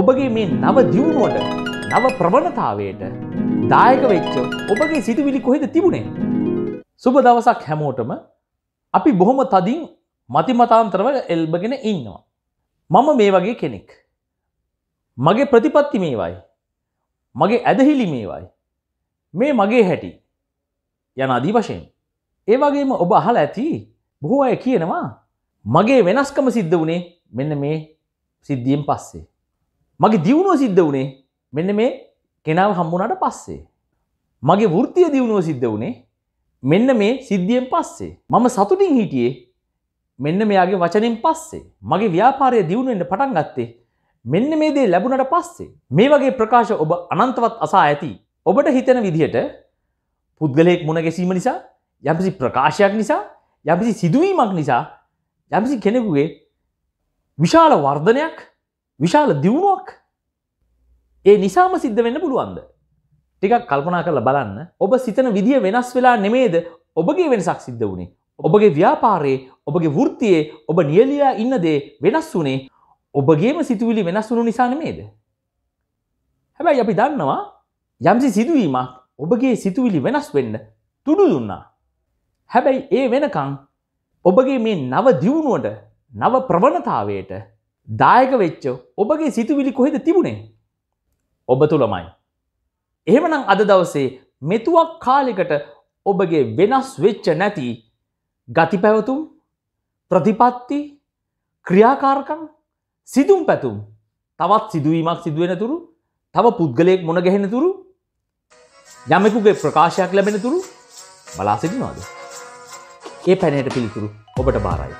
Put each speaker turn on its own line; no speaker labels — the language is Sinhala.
ඔබගේ මේ නව දියුණුවට නව ප්‍රවණතාවයට දායක වෙච්ච ඔබගේ සිතුවිලි කොහෙද තිබුණේ. සුබ දවසක් හැමෝටම අපි බොහොම තදින් මතිමතාන්තරව එල්බගෙන ඉන්නවා. මම මේ වගේ කෙනෙක්. මගේ ප්‍රතිපත්ති මේවයි. මගේ ඇදහිලි මේවයි. මේ මගේ හැටි යන අදී වශයෙන්. ඒ වගේම ඔබ අහල ඇති බොහෝ අය කියනවා මගේ වෙනස්කම සිද්ධ වනේ මෙන්න මේ සිද්ධියෙන් පස්සේ. මගේ දියුණුව සිද්ධ වනේ මෙන්න මේ කෙනාව හම්බුණට පස්සේ. මගේ වෘතිය දියුණුව සිද්ධ වනේ මෙන්න මේ සිද්ධියෙන් පස්සේ. මම සතුටින් හිටියේ මෙන්න මෙයාගේ වචනින් පස්සේ. මගේ ව්‍යාපාරය දියුණුවෙන්ට පටන් ගත්තේ මෙන්න මේ දේ ලැබුණට පස්සේ. මේ වගේ ප්‍රකාශ ඔබ අනන්තවත් අසා ඇති. ඔබට හිතන විදිහට පුද්ගලයෙක් මුණගැසීම නිසා යම්පිසි ප්‍රකාශයක් නිසා යම්පිසි සිදුවීමක් නිසා යම්පිසි කෙනෙකුගේ විශාල වර්ධනයක් විශාල දියුණුවක් ඒ නිසාම සිද්ධ වෙන්න පුළුවන්ද. ටිකක් කල්පනා කරලා බලන්න ඔබ සිතන විදිිය වෙනස් වෙලා නෙමේද ඔබගේ වෙනසක් සිද්ධ වුණේ. ඔබගේ ව්‍යාපාරයේ ඔබගේ වෘත්තියේ ඔබ නියලියා ඉන්න දේ වෙනස් වුනේ ඔබගේම සිතුවිලි වෙනස් වුණු නිසා නෙමේද. හැබැයි අපි දන්නවා යම්සි සිදුවීමක් ඔබගේ සිතුවිලි වෙනස් වෙන්න තුඩු දුන්නා. හැබැයි ඒ වෙනකං ඔබගේ මේ නව දියුණුවට නව ප්‍රවණතාවයට දායක වෙච්ච ඔබගේ සිතුවිලි කොහෙද තිබුණේ ඔබ තුළමයි. එහෙමනම් අද දවසේ මෙතුවක් කාලෙකට ඔබගේ වෙනස් වෙච්ච නැති ගති පැවතුම් ප්‍රතිපත්ති ක්‍රියාකාරකම් සිදුම් පැතුම් තවත් සිදුවීමක් සිදුවෙන තුරු තව පුද්ගලයෙක් මොන ගැහෙන තුරු යමෙකුගේ ප්‍රකාශයක් ලැබෙන තුරු බලාසිටිනවාද. ඒ පැනයට පිළිතුරු ඔබට බාරයි.